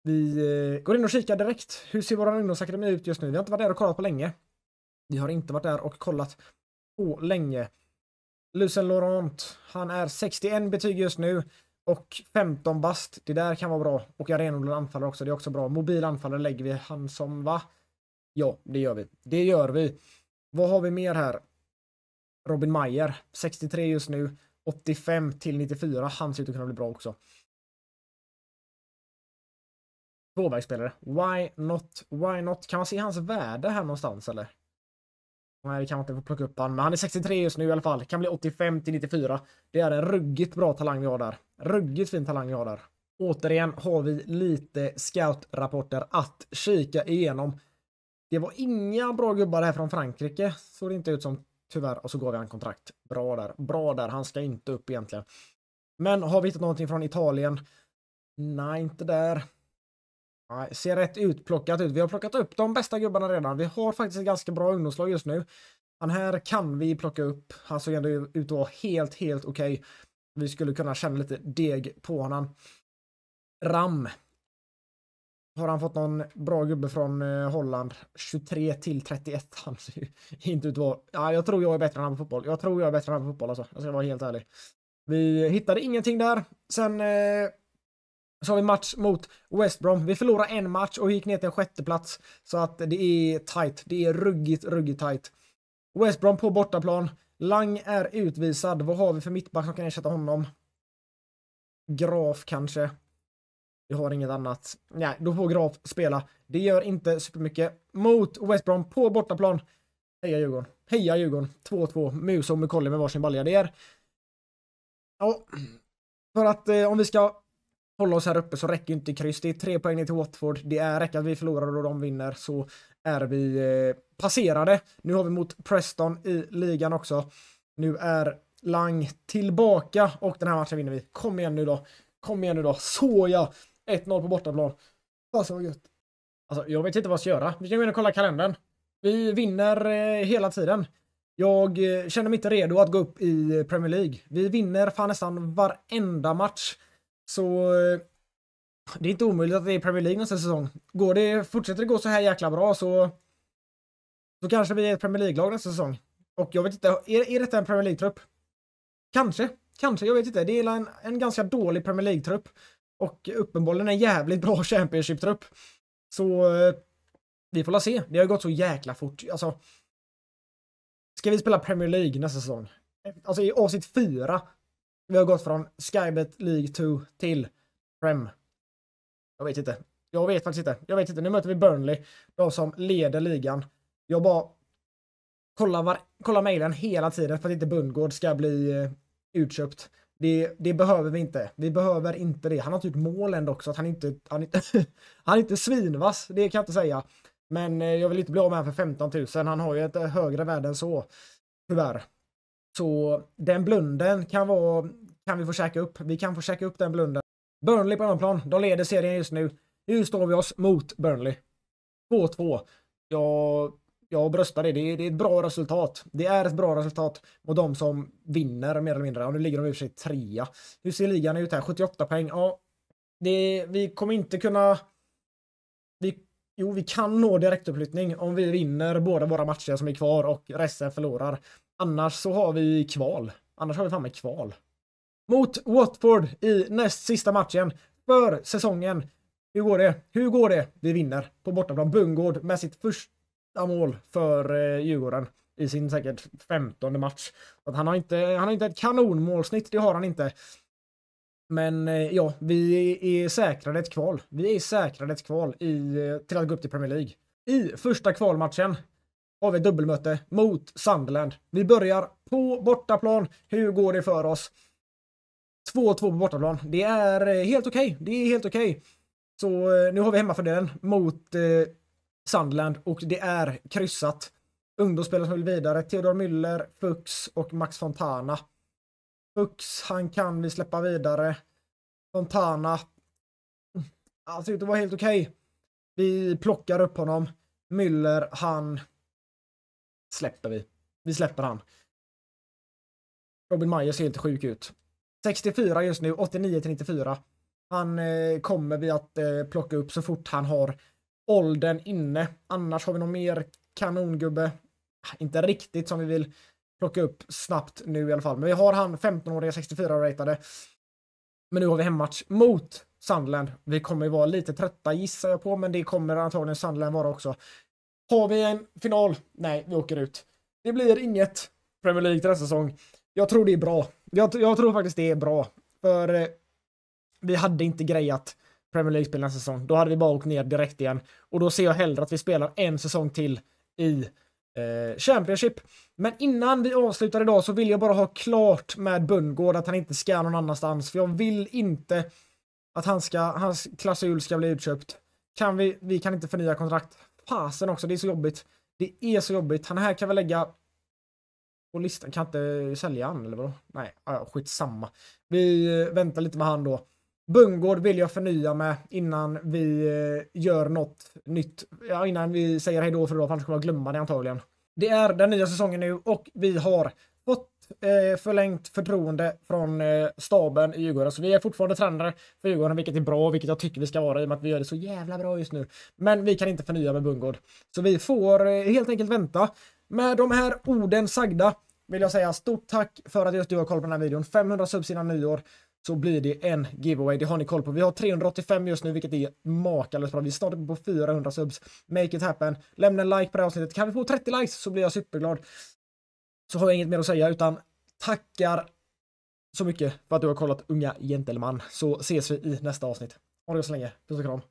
Vi eh, går in och kikar direkt. Hur ser vår ungdomsakademi ut just nu? Vi har inte varit där och kollat på länge. Vi har inte varit där och kollat på länge. Lucien Laurent, han är 61 betyg just nu och 15 bast. Det där kan vara bra. Och jag renodlar anfallare också, det är också bra. Mobil anfallare lägger vi han som va? Ja, det gör vi. Det gör vi. Vad har vi mer här? Robin Mayer 63 just nu. 85 till 94. Han ser ut att kunna bli bra också. Tvåvägsspelare. Why not? Why not? Kan man se hans värde här någonstans eller? Nej, det kan man inte plocka upp han, men han är 63 just nu i alla fall. Kan bli 85 till 94. Det är en ruggigt bra talang vi har där. Ruggigt fin talang vi har där. Återigen har vi lite scoutrapporter att kika igenom. Det var inga bra gubbar här från Frankrike, såg det inte ut som tyvärr. Och så gav vi han kontrakt. Bra där, bra där. Han ska inte upp egentligen. Men har vi hittat någonting från Italien? Nej, inte där. Ja, ser rätt utplockat ut. Vi har plockat upp de bästa gubbarna redan. Vi har faktiskt ett ganska bra ungdomslag just nu. Han här kan vi plocka upp. Han såg ändå ut att vara helt, helt okej. Okay. Vi skulle kunna känna lite deg på honom. Ram. Har han fått någon bra gubbe från eh, Holland? 23 till 31. Han ser ju inte ut att vara... Ja, jag tror jag är bättre än han på fotboll. Jag tror jag är bättre än han på fotboll alltså. Jag ska vara helt ärlig. Vi hittade ingenting där. Sen eh, så har vi match mot West Brom. Vi förlorade en match och gick ner till en sjätteplats. Så att det är tight. Det är ruggigt, ruggigt tight. West Brom på bortaplan. Lang är utvisad. Vad har vi för mittback som kan ersätta honom? Graf kanske. Vi har inget annat. Nej, då får Graf spela. Det gör inte supermycket. Mot West Brom på bortaplan. Heja Djurgården. Heja Djurgården. 2-2. Mus och McCauley med varsin balja. Det är... Ja. För att eh, om vi ska hålla oss här uppe så räcker inte kryss. Det är tre poäng ner till Watford. Det är räcker att vi förlorar och de vinner så är vi eh, passerade. Nu har vi mot Preston i ligan också. Nu är Lang tillbaka och den här matchen vinner vi. Kom igen nu då. Kom igen nu då. Såja! 1-0 på bortaplan. Fasen vad gött. Alltså, jag vet inte vad jag ska göra. Vi ska gå in och kolla kalendern. Vi vinner eh, hela tiden. Jag eh, känner mig inte redo att gå upp i eh, Premier League. Vi vinner fan nästan varenda match. Så eh, det är inte omöjligt att det är Premier League nästa säsong. Går det, fortsätter det gå så här jäkla bra så, så kanske vi är ett Premier League-lag nästa säsong. Och jag vet inte, är, är detta en Premier League-trupp? Kanske, kanske, jag vet inte. Det är en, en ganska dålig Premier League-trupp. Och uppenbarligen en jävligt bra Championship-trupp. Så eh, vi får la se. Det har gått så jäkla fort. Alltså, ska vi spela Premier League nästa säsong? Alltså i avsnitt fyra vi har gått från Skybet League 2 till Prem. Jag vet inte. Jag vet faktiskt inte. Jag vet inte. Nu möter vi Burnley, de som leder ligan. Jag bara kollar, var, kollar mejlen hela tiden för att inte Bundgård ska bli eh, utköpt. Det, det, behöver vi inte. Vi behöver inte det. Han har typ mål ändå också, att han inte, han inte, han är inte svinvass, det kan jag inte säga. Men eh, jag vill inte bli av med honom för 15 000. Han har ju ett eh, högre värde än så. Tyvärr. Så den blunden kan vara, kan vi få käka upp. Vi kan få käka upp den blunden. Burnley på hemmaplan, de leder serien just nu. Hur står vi oss mot Burnley? 2-2. Jag, jag bröstar det. det. Det är ett bra resultat. Det är ett bra resultat mot de som vinner mer eller mindre. Och nu ligger de i och för sig trea. Hur ser ligan ut här? 78 poäng. Ja, det, vi kommer inte kunna... Vi, jo, vi kan nå direktuppflyttning om vi vinner båda våra matcher som är kvar och resten förlorar. Annars så har vi kval. Annars har vi fan med kval. Mot Watford i näst sista matchen för säsongen. Hur går det? Hur går det? Vi vinner på bortaplan. Bungård med sitt första mål för eh, Djurgården i sin säkert femtonde match. Att han, har inte, han har inte ett kanonmålsnitt, det har han inte. Men eh, ja, vi är säkrade ett kval. Vi är säkrade ett kval i, eh, till att gå upp till Premier League. I första kvalmatchen har vi ett dubbelmöte mot Sunderland. Vi börjar på bortaplan. Hur går det för oss? 2-2 på bortaplan. Det är eh, helt okej. Okay. Det är helt okej. Okay. Så eh, nu har vi hemmafördelen mot eh, Sunderland och det är kryssat. Ungdomsspelare som vill vidare. Theodor Müller, Fuchs och Max Fontana. Fuchs, han kan vi släppa vidare. Fontana. Han mm, ser ut att vara helt okej. Okay. Vi plockar upp honom. Müller, han släpper vi. Vi släpper han. Robin Meyer ser inte sjuk ut. 64 just nu, 89 till 94. Han eh, kommer vi att eh, plocka upp så fort han har åldern inne. Annars har vi någon mer kanongubbe. Ah, inte riktigt som vi vill plocka upp snabbt nu i alla fall. Men vi har han 15-åriga 64-ratade. Men nu har vi hemmatch mot Sandland. Vi kommer ju vara lite trötta gissar jag på, men det kommer antagligen Sandland vara också. Har vi en final? Nej, vi åker ut. Det blir inget Premier League till nästa säsong. Jag tror det är bra. Jag, jag tror faktiskt det är bra. För eh, vi hade inte grejat Premier League-spel nästa säsong. Då hade vi bara åkt ner direkt igen. Och då ser jag hellre att vi spelar en säsong till i eh, Championship. Men innan vi avslutar idag så vill jag bara ha klart med Bundgård att han inte ska någon annanstans. För jag vill inte att han ska, hans klausul ska bli utköpt. Kan vi, vi kan inte förnya kontrakt fasen också, det är så jobbigt. Det är så jobbigt. Han här kan väl lägga på listan. Kan inte sälja han eller vadå? Nej, skitsamma. Vi eh, väntar lite med han då. Bungård vill jag förnya med innan vi eh, gör något nytt. Ja, innan vi säger hejdå för idag, för annars kommer jag glömma det antagligen. Det är den nya säsongen nu och vi har eh, förlängt förtroende från eh, staben i Djurgården. Så vi är fortfarande tränare för Djurgården, vilket är bra, vilket jag tycker vi ska vara i och med att vi gör det så jävla bra just nu. Men vi kan inte förnya med Bungård. Så vi får eh, helt enkelt vänta. Med de här orden sagda vill jag säga stort tack för att just du har koll på den här videon. 500 subs innan nyår så blir det en giveaway. Det har ni koll på. Vi har 385 just nu, vilket är makalöst bra. Vi är snart på 400 subs. Make it happen. Lämna en like på det här avsnittet. Kan vi få 30 likes så blir jag superglad så har jag inget mer att säga utan tackar så mycket för att du har kollat Unga Gentleman så ses vi i nästa avsnitt. Ha det så länge. Puss och kram.